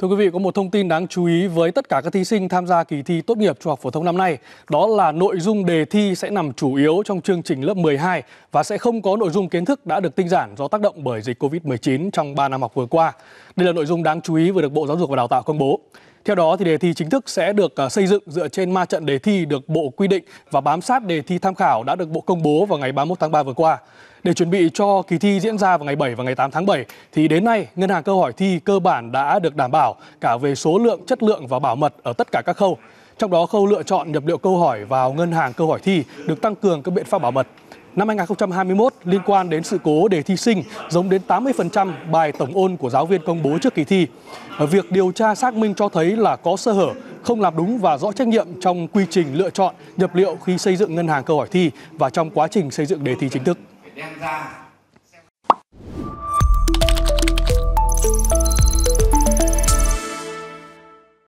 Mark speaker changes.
Speaker 1: Thưa quý vị, có một thông tin đáng chú ý với tất cả các thí sinh tham gia kỳ thi tốt nghiệp trung học phổ thông năm nay, đó là nội dung đề thi sẽ nằm chủ yếu trong chương trình lớp 12 và sẽ không có nội dung kiến thức đã được tinh giản do tác động bởi dịch Covid-19 trong 3 năm học vừa qua. Đây là nội dung đáng chú ý vừa được Bộ Giáo dục và Đào tạo công bố. Theo đó thì đề thi chính thức sẽ được à, xây dựng dựa trên ma trận đề thi được Bộ quy định và bám sát đề thi tham khảo đã được Bộ công bố vào ngày 31 tháng 3 vừa qua. Để chuẩn bị cho kỳ thi diễn ra vào ngày 7 và ngày 8 tháng 7 thì đến nay ngân hàng câu hỏi thi cơ bản đã được đảm bảo cả về số lượng, chất lượng và bảo mật ở tất cả các khâu. Trong đó khâu lựa chọn nhập liệu câu hỏi vào ngân hàng câu hỏi thi được tăng cường các biện pháp bảo mật năm 2021 liên quan đến sự cố đề thi sinh giống đến 80% bài tổng ôn của giáo viên công bố trước kỳ thi. Việc điều tra xác minh cho thấy là có sơ hở, không làm đúng và rõ trách nhiệm trong quy trình lựa chọn, nhập liệu khi xây dựng ngân hàng câu hỏi thi và trong quá trình xây dựng đề thi chính thức.